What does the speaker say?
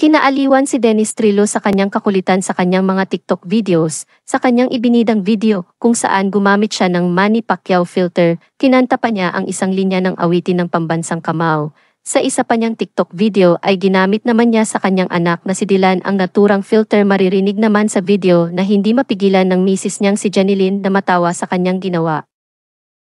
Kinaaliwan si Dennis Trillo sa kanyang kakulitan sa kanyang mga TikTok videos, sa kanyang ibinidang video kung saan gumamit siya ng Manny Pacquiao filter, kinanta pa niya ang isang linya ng awitin ng pambansang Kamao. Sa isa pa niyang TikTok video ay ginamit naman niya sa kanyang anak na si Dylan ang naturang filter maririnig naman sa video na hindi mapigilan ng misis niyang si Janilyn na matawa sa kanyang ginawa.